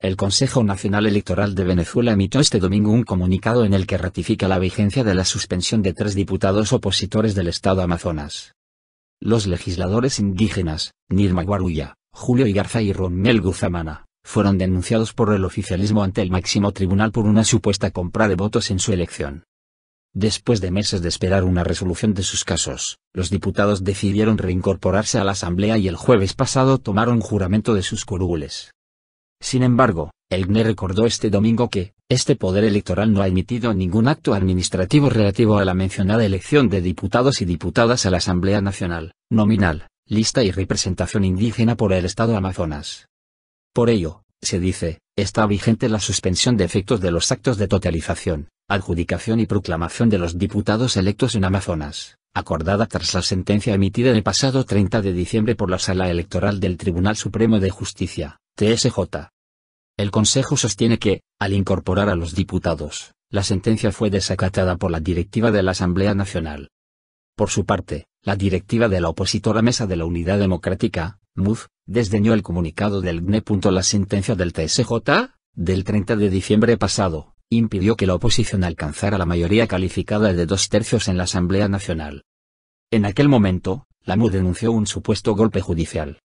El Consejo Nacional Electoral de Venezuela emitió este domingo un comunicado en el que ratifica la vigencia de la suspensión de tres diputados opositores del Estado Amazonas. Los legisladores indígenas, Nirma Guarulla, Julio Igarza y Romel Guzamana, fueron denunciados por el oficialismo ante el máximo tribunal por una supuesta compra de votos en su elección. Después de meses de esperar una resolución de sus casos, los diputados decidieron reincorporarse a la Asamblea y el jueves pasado tomaron juramento de sus curules. Sin embargo, el GNE recordó este domingo que, este poder electoral no ha emitido ningún acto administrativo relativo a la mencionada elección de diputados y diputadas a la Asamblea Nacional, nominal, lista y representación indígena por el Estado Amazonas. Por ello, se dice, está vigente la suspensión de efectos de los actos de totalización, adjudicación y proclamación de los diputados electos en Amazonas, acordada tras la sentencia emitida el pasado 30 de diciembre por la Sala Electoral del Tribunal Supremo de Justicia. TSJ. El Consejo sostiene que, al incorporar a los diputados, la sentencia fue desacatada por la directiva de la Asamblea Nacional. Por su parte, la directiva de la opositora Mesa de la Unidad Democrática, MUF, desdeñó el comunicado del GNE. La sentencia del TSJ, del 30 de diciembre pasado, impidió que la oposición alcanzara la mayoría calificada de dos tercios en la Asamblea Nacional. En aquel momento, la MU denunció un supuesto golpe judicial,